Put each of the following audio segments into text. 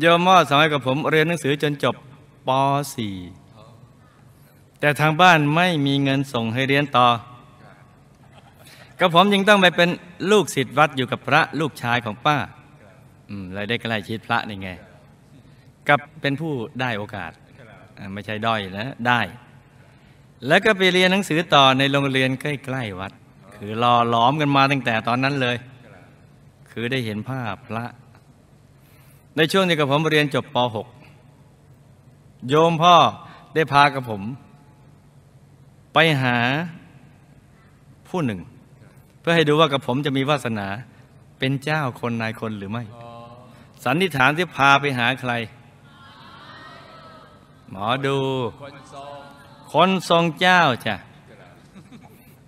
โยมมออสมัยกับผมเรียนหนังสือจนจบป .4 แต่ทางบ้านไม่มีเงินส่งให้เรียนต่อกับผมยังต้องไปเป็นลูกศิษย์วัดอยู่กับพระลูกชายของป้าอืมเลยได้ใกล้ชิดพระนี่ไง กับเป็นผู้ได้โอกาส ไม่ใช่ด้อยนะได้ แล้วก็ไปเรียนหนังสือต่อในโรงเรียนใกล้ๆวัด คือรอล้อมกันมาตั้งแต่ตอนนั้นเลย คือได้เห็นภาพพระในช่วงที่กับผมเรียนจบป .6 โยมพ่อได้พากับผม ไปหาผู้หนึ่ง เพื่อให้ดูว่ากับผมจะมีวาสนาเป็นเจ้าคนนายคนหรือไม่ สันนิษฐานที่พาไปหาใคร หมอดู คนทรงเจ้าจ้ะ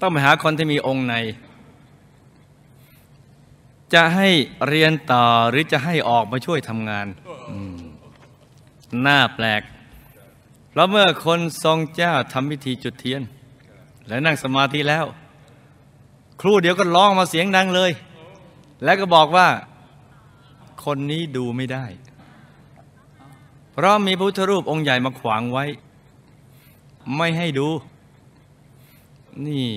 ต้องไปหาคนที่มีองค์ในจะให้เรียนต่อหรือจะให้ออกมาช่วยทำงานน่าแปลกเลราเมื่อคนทรงเจ้าทำพิธีจุดเทียน และนั่งสมาธิแล้ว ครูเดี๋ยวก็ร้องมาเสียงดังเลย แล้วก็บอกว่า คนนี้ดูไม่ได้ เพราะมีพุทธรูปองค์ใหญ่มาขวางไว้ ไม่ให้ดู นี่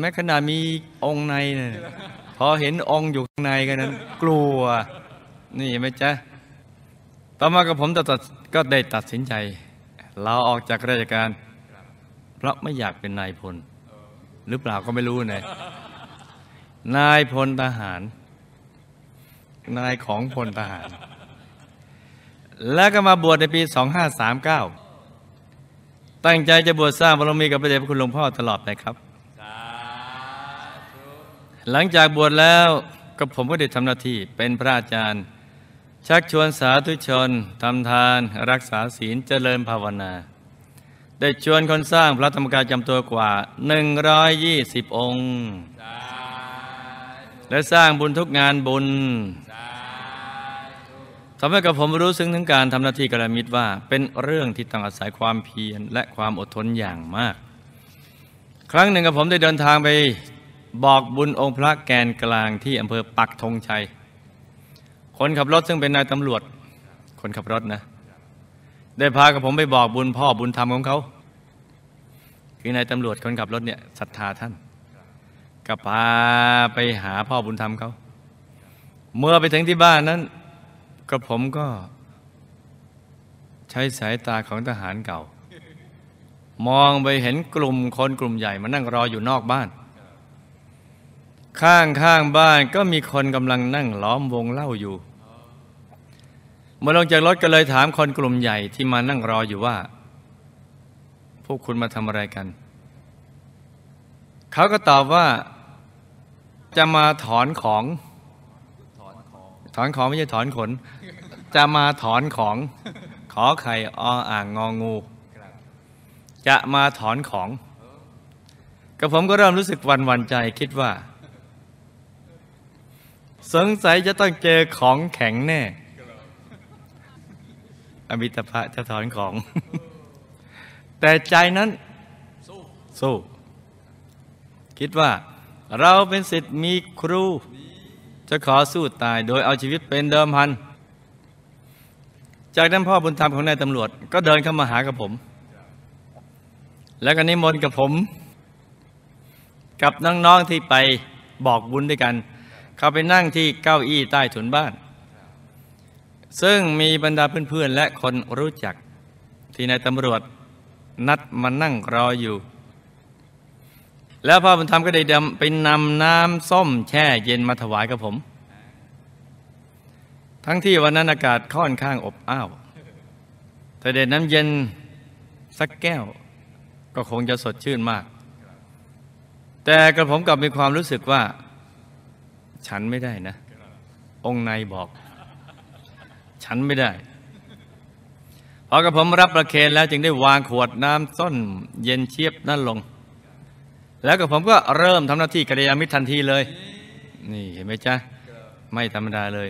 แม้ขนาดมีองค์ในเนี่ยพอเห็นองค์อยู่ข้างในกันนั้นกลัว นี่ไหมจ๊ะ ต่อมากับผมตัดก็ได้ตัดสินใจลาออกจากราชการ เพราะไม่อยากเป็นนายพลหรือเปล่าก็ไม่รู้นะนายพลทหาร นายของพลทหาร แล้วก็มาบวชในปี 2539 ตั้งใจจะบวชสร้างบารมีกับพระเดชพระคุณหลวงพ่อตลอดเลยครับหลังจากบวชแล้วก็ผมก็ได้ทำหน้าที่เป็นพระอาจารย์ ชักชวนสาธุชน ทำทานรักษาศีลเจริญภาวนา ได้ชวนคนสร้างพระธรรมกายจำตัวกว่า 120 องค์ และสร้างบุญทุกงานบุญทำให้กับผมรู้ซึ้งถึงการทำหน้าที่กระมิตว่าเป็นเรื่องที่ต้องอาศัยความเพียรและความอดทนอย่างมาก ครั้งหนึ่งกับผมได้เดินทางไปบอกบุญองค์พระแกนกลางที่อำเภอปักธงชัย คนขับรถซึ่งเป็นนายตำรวจ คนขับรถนะ ได้พากับผมไปบอกบุญพ่อบุญธรรมของเขาคือนายตำรวจคนขับรถเนี่ยศรัทธาท่านก็พาไปหาพ่อบุญธรรมเขา เมื่อไปถึงที่บ้านนั้น ก็ผมก็ ใช้สายตาของทหารเก่า มองไปเห็นกลุ่มคนกลุ่มใหญ่มานั่งรออยู่นอกบ้านข้างข้างบ้านก็มีคนกำลังนั่งล้อมวงเล่าอยู่มาลงจากรถก็เลยถามคนกลุ่มใหญ่ที่มานั่งรออยู่ว่า พวกคุณมาทำอะไรกัน เขาก็ตอบว่า จะมาถอนของ ถอนของ ไม่ใช่ถอนขน จะมาถอนของ ขอไข่ ออ่าง งองู จะมาถอนของ กระผมก็เริ่มรู้สึกวันวันใจคิดว่าสงสัยจะต้องเจอของแข็งแน่อมิตภะจะถอนของ แต่ใจนั้นสู้ คิดว่าเราเป็นสิทธิ์มีครูจะขอสู้ตายโดยเอาชีวิตเป็นเดิมพัน จากนั้นพ่อบุญธรรมของนายตำรวจ ก็เดินเข้ามาหากับผม แล้วก็นิมนต์กับผม กับน้อง ๆ ที่ไปบอกบุญด้วยกันเขาไปนั่งที่เก้าอี้ใต้ถุนบ้าน ซึ่งมีบรรดาเพื่อนๆ และคนรู้จักที่นายตำรวจนัดมานั่งรออยู่ แล้วพ่อบุญธรรมก็ได้ดำไปนำน้ำส้ม แช่เย็นมาถวายกับผม ทั้งที่วันนั้นอากาศค่อนข้างอบอ้าวแต่เด็ดน้ำเย็นสักแก้ว ก็คงจะสดชื่นมาก แต่กระผมกลับมีความรู้สึกว่าฉันไม่ได้นะ องค์ายบอก ฉันไม่ได้ พอกระผมรับประเคนแล้วจึงได้วางขวดน้ำต้นเย็นเชียบนั่นลง แล้วกระผมก็เริ่มทำหน้าที่กระยามิตรทันทีเลย นี่เห็นไหมจ๊ะไม่ธรรมดาเลย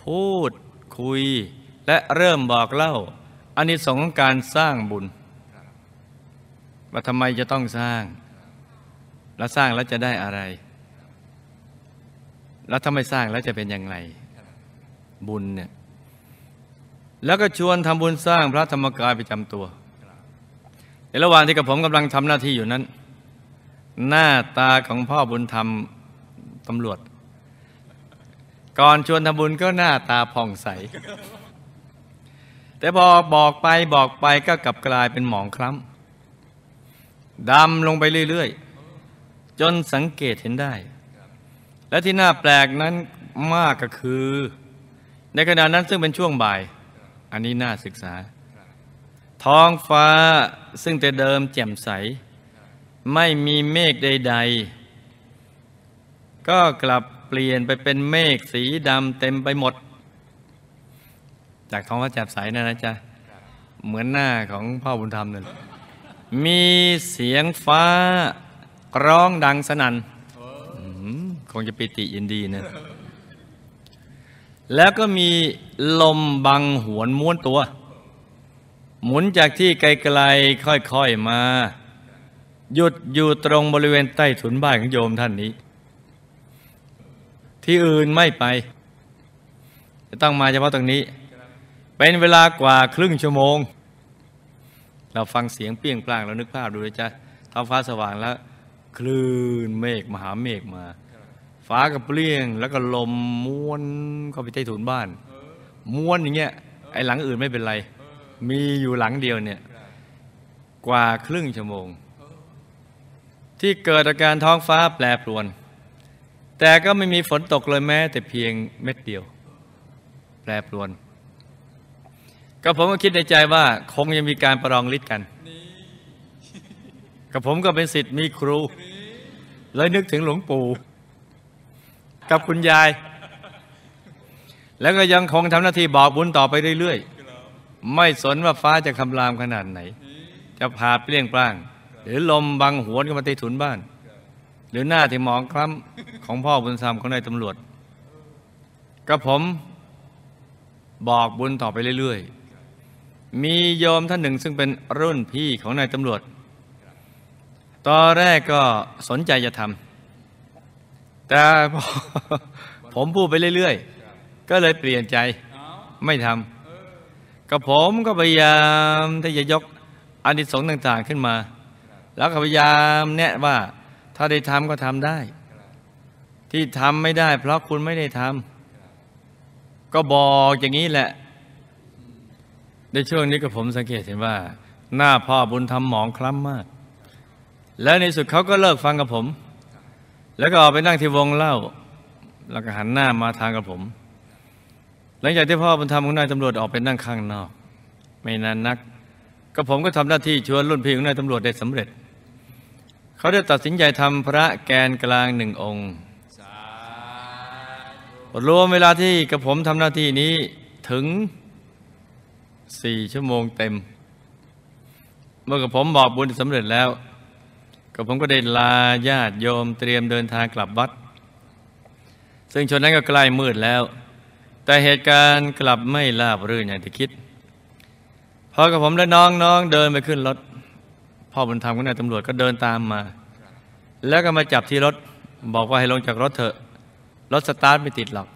พูดคุย และเริ่มบอกเล่า อันนี้สงของการสร้างบุญ ว่าทำไมจะต้องสร้าง และสร้างแล้วจะได้อะไรแล้วถ้าไม่สร้างแล้วจะเป็นอย่างไรบุญเนี่ย แล้วก็ชวนทำบุญสร้างพระธรรมกายประจำตัวในระหว่างที่กับผมกำลังทำหน้าที่อยู่นั้น หน้าตาของพ่อบุญธรรมตำรวจ ก่อนชวนทำบุญก็หน้าตาผ่องใส แต่พอบอกไปบอกไปก็กลับกลายเป็นหมองคล้ำดำลงไปเรื่อยๆจนสังเกตเห็นได้และที่น่าแปลกนั้นมากก็คือ ในขณะนั้นซึ่งเป็นช่วงบ่าย อันนี้น่าศึกษา ท้องฟ้าซึ่งแต่เดิมแจ่มใส ไม่มีเมฆใด ๆ ก็กลับเปลี่ยนไปเป็นเมฆสีดำเต็มไปหมด จากท้องฟ้าแจ่มใสนะนะจ๊ะ เหมือนหน้าของพ่อบุญธรรมนั่นมีเสียงฟ้าร้องดังสนั่นคงจะปิติยินดีนะ แล้วก็มีลมบังหวนม้วนตัว หมุนจากที่ไกลๆค่อยๆ มา หยุดอยู่ตรงบริเวณใต้ถุนบ้านของโยมท่านนี้ ที่อื่นไม่ไป จะต้องมาเฉพาะตรงนี้ เป็นเวลากว่าครึ่งชั่วโมง เราฟังเสียงเปี้ยงปลางเรานึกภาพดูเลยจ้ะ ท้องฟ้าสว่างแล้ว คลื่นเมฆมหาเมฆมาฟ้ากับเปลี่ยงแล้วก็ลมม้วนเข้าไปใต้ถุนบ้านม้วนอย่างเงี้ย ไอ้หลังอื่นไม่เป็นไร มีอยู่หลังเดียวเนี่ยกว่าครึ่งชั่วโมง ที่เกิดอาการท้องฟ้าแปรปรวน แต่ก็ไม่มีฝนตกเลยแม้ แต่เพียงเม็ดเดียว แปรปรวน ก็ผมก็คิดในใจว่าคงยังมีการประลองฤทธิ์กันกับผมก็เป็นสิทธิ์มีครู เลยนึกถึงหลวงปู่กับคุณยาย แล้วก็ยังคงทำหน้าที่บอกบุญต่อไปเรื่อยๆ ไม่สนว่าฟ้าจะคำรามขนาดไหน จะพาเปลี่ยงปล้าง หรือลมบังหวนก็มาตีถุนบ้าน หรือหน้าที่มองคล้ำของพ่อบุญธรรมของนายตำรวจกับผมบอกบุญต่อไปเรื่อยๆ มีโยมท่านหนึ่ง ซึ่งเป็นรุ่นพี่ของนายตำรวจ ตอนแรกก็สนใจจะทำแต่ผมพูดไปเรื่อยๆ ก็เลยเปลี่ยนใจไม่ทำก็ผมก็พยายามที่จะยกอานิสงส์ต่างๆขึ้นมา แล้วก็พยายามแนะว่า ถ้าได้ทำก็ทำได้ ที่ทำไม่ได้เพราะคุณไม่ได้ทำก็บอกอย่างนี้แหละ ในช่วงนี้ก็ผมสังเกตเห็นว่า หน้าพ่อบุญธรรมหมองคล้ำมาก และในสุดเขาก็เลิกฟังกับผมแล้วก็ออกไปนั่งที่วงเล่า แล้วก็หันหน้ามาทางกับผม หลังจากที่พ่อบุญธรรมของนายตำรวจออกไปนั่งข้างนอกไม่นานนักก็ผมก็ทำหน้าที่ชวนรุ่นพี่ของนายตำรวจได้สำเร็จ เขาได้ตัดสินใจทำพระแกนกลางหนึ่งองค์รวมเวลาที่กับผมทำหน้าที่นี้ถึงสี่ชั่วโมงเต็ม เมื่อกับผมบอกบุญสำเร็จแล้วก็ผมก็ได้ลาญาติโยมเตรียมเดินทางกลับวัด ซึ่งชนนั้นก็ ใกล้มืดแล้ว แต่เหตุการณ์กลับไม่ลาบรื่นอย่างที่คิดพอกับผมและน้องๆเดินไปขึ้นรถพ่อบุญธรรมกับนายตำรวจก็เดินตามมา แล้วก็มาจับที่รถบอกว่าให้ลงจากรถเถอะ รถสตาร์ทไม่ติดหรอก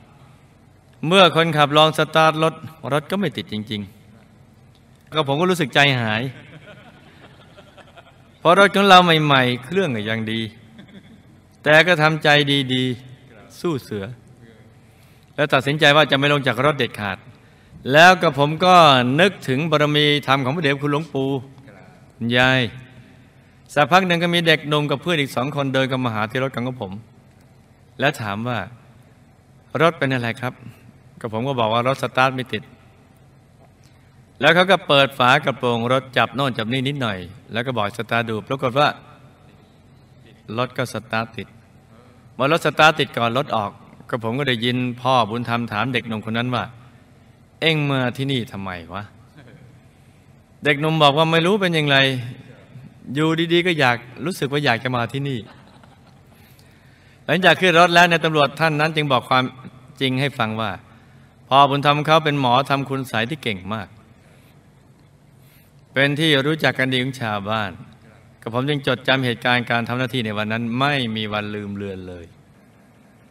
เมื่อคนขับลองสตาร์ทรถ รถก็ไม่ติดจริงๆก็ผมก็รู้สึกใจหายอรถของเราใหม่ๆ เครื่องก็ยังดี แต่ก็ทำใจดีๆสู้เสือ แล้วตัดสินใจว่าจะไม่ลงจากรถเด็ดขาด แล้วกับผมก็นึกถึงบารมีธรรมของพระเดชคุณหลวงปู่ยายสักพักหนึ่งก็มีเด็กนุ่มกับเพื่อนอีกสองคนเดินกับมาหาที่รถกันกับผม และถามว่ารถเป็นอะไรครับกับผมก็บอกว่ารถสตาร์ทไม่ติดแล้วเขาก็เปิดฝากระโปรง รถจับโน่นจับนี่นิดหน่อย แล้วก็บอกสตาร์ดูปรากฏว่า รถก็สตาร์ติดเมื่อรถสตาร์ติดก่อนรถออก ก็ผมก็ได้ยินพ่อบุญธรรมถามเด็กหนุ่มคนนั้นว่า เอ็งมาที่นี่ทำไมวะ เด็กหนุ่มบอกว่าไม่รู้เป็นอย่างไร อยู่ดี ๆ ก็อยากรู้สึกว่าอยากจะมาที่นี่ หลังจากขึ้นรถแล้วในตำรวจท่านนั้นจึงบอกความจริงให้ฟังว่าพ่อบุญธรรมเขาเป็นหมอทำคุณสายที่เก่งมากเป็นที่รู้จักกันดีของชาวบ้านกับผมจึงจดจำเหตุการณ์การทำหน้าที่ในวันนั้นไม่มีวันลืมเลือนเลย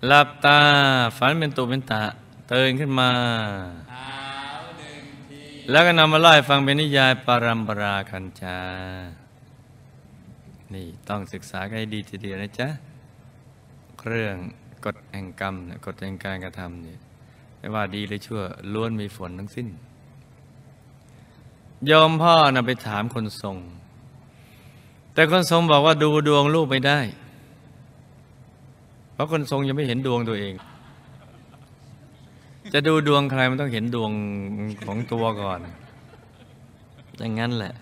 หลับตา ฝันเป็นตุเป็นตะเตือนขึ้นมา แล้วก็นำมาไล่ฟังเป็นนิยายปารัมปราคัญจานี่ ต้องศึกษาให้ดีทีเดียวนะจ๊ะ เรื่องกฎแห่งกรรมกฎแห่งการกระทำเนี่ยไม่ว่าดีหรือชั่วล้วนมีฝนทั้งสิ้นยอมพ่อนะไปถามคนทรง แต่คนทรงบอกว่าดูดวงลูกไม่ได้ เพราะคนทรงยังไม่เห็นดวงตัวเอง จะดูดวงใครมันต้องเห็นดวงของตัวก่อน อย่างนั้นแหละ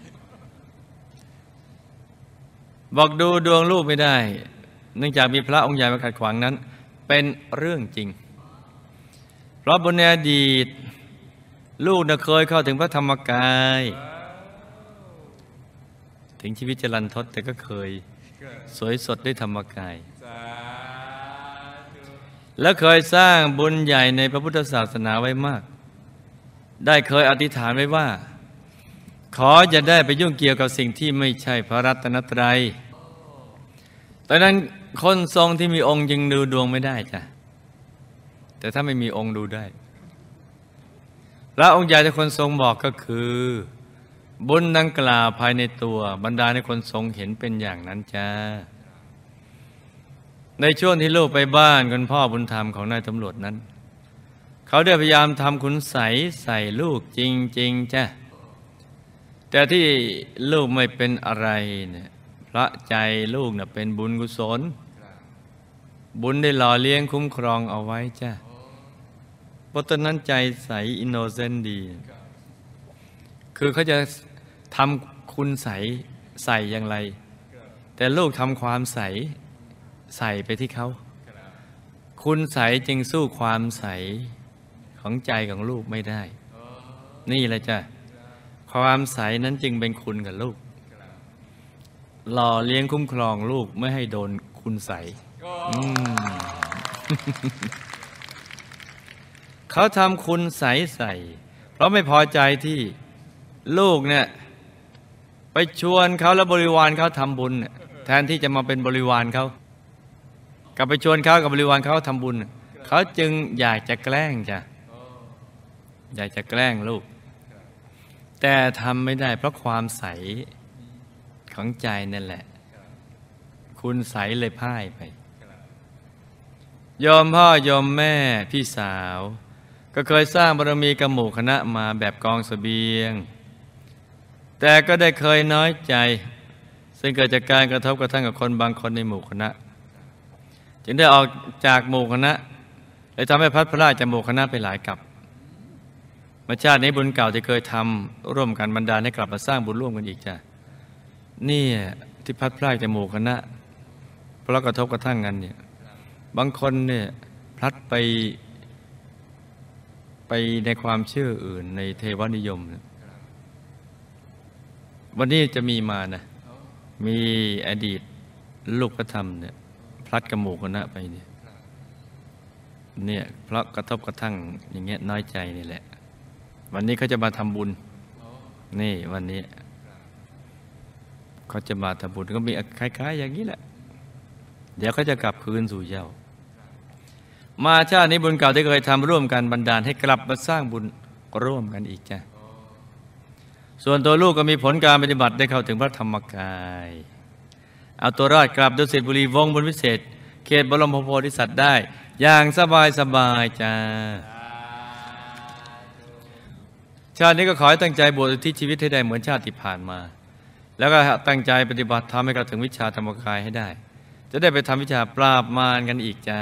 บอกดูดวงลูกไม่ได้ เนื่องจากมีพระองค์ใหญ่มาขัดขวางนั้น เป็นเรื่องจริง เพราะบนในอดีตลูกน่ะเคยเข้าถึงพระธรรมกาย ถึงชีวิตจรันทศแต่ก็เคยสวยสดด้วยธรรมกาย และเคยสร้างบุญใหญ่ในพระพุทธศาสนาไว้มาก ได้เคยอธิษฐานไว้ว่า ขอจะได้ไปยุ่งเกี่ยวกับสิ่งที่ไม่ใช่พระรัตนตรัยตอนนั้นคนทรงที่มีองค์ยังดูดวงไม่ได้จ้ะ แต่ถ้าไม่มีองค์ดูได้พระองค์ใหญ่ที่คนทรงบอกก็คือ บุญดังกล่าวภายในตัว บรรดาในคนทรงเห็นเป็นอย่างนั้นจ้าในช่วงที่ลูกไปบ้านคุณพ่อบุญธรรมของนายตำรวจนั้น เขาได้พยายามทำคุนใสใส่ลูกจริง ๆ จ้าแต่ที่ลูกไม่เป็นอะไรเนี่ยพระใจลูกเน่ยเป็นบุญกุศล บุญได้หล่อเลี้ยงคุ้มครองเอาไว้จ้าเพราะตอนนั้นใจใสอินโนเซนต์ดี คือเขาจะทำคุณใสใส่อย่างไร แต่ลูกทำความใสใส่ไปที่เขา คุณใสจึงสู้ความใสของใจของลูกไม่ได้ นี่แหละจ้ะ ความใสนั้นจึงเป็นคุณกับลูก หล่อเลี้ยงคุ้มครองลูกไม่ให้โดนคุณใสเขาทำคุณใสใส เพราะไม่พอใจที่ลูกเนี่ย ไปชวนเขาแล้วบริวารเขาทำบุญ แทนที่จะมาเป็นบริวารเขากลับไปชวนเขากับบริวารเขาทำบุญ เขาจึงอยากจะแกล้งจ้ะอยากจะแกล้งลูก แต่ทำไม่ได้เพราะความใส ของใจนั่นแหละ คุณใสเลยพ่ายไป ยอมพ่อยอมแม่พี่สาวก็เคยสร้างบารมีกับหมู่คณะมาแบบกองสเสบียง แต่ก็ได้เคยน้อยใจ ซึ่งเกิดจากการกระทบกระทั่งกับคนบางคนในหมู่คณะ จึงได้ออกจากหมู่คณะและทำให้พัดพลาดจากหมู่คณะไปหลายกับมาชาตินี้บุญเก่าที่เคยทำร่วมกันบรรดาให้กลับมาสร้างบุญร่วมกันอีกจ้ะนี่ที่พัดพลาดจากหมู่คณะ เพราะกระทบกระทั่งกันเนี่ย บางคนเนี่ยพลัดไปไปในความเชื่ออื่นในเทวนิยมนวันนี้จะมีมานะมีอดีตลูกพระธรรมเนี่ยพลัดกระหมูกนะไปเนี่ยเนี่ยเพราะกระทบกระทั่งอย่างเงี้ยน้อยใจนี่แหละ วันนี้เขาจะมาทำบุญ นี่วันนี้เขาจะมาทำบุญก็มีคล้าย ๆ อย่างนี้แหละ เดี๋ยวเขาจะกลับคืนสู่เจ้ามาชาตินี้บุญเก่าที่เคยทำร่วมกันบันดาลให้กลับมาสร้างบุญร่วมกันอีกจ้ะ ส่วนตัวลูกก็มีผลการปฏิบัติได้เข้าถึงพระธรรมกาย เอาตัวรอดกลับดุสิตบุรีวงบนวิเศษ เขตบรมโพธิสัตว์ได้ อย่างสบายสบายจ้าชาตินี้ก็ขอให้ตั้งใจบวชที่ชีวิตให้ได้เหมือนชาติที่ผ่านมา แล้วก็ตั้งใจปฏิบัติทำให้เข้าถึงวิชาธรรมกายให้ได้ จะได้ไปทำวิชาปราบมารกันอีกจ้า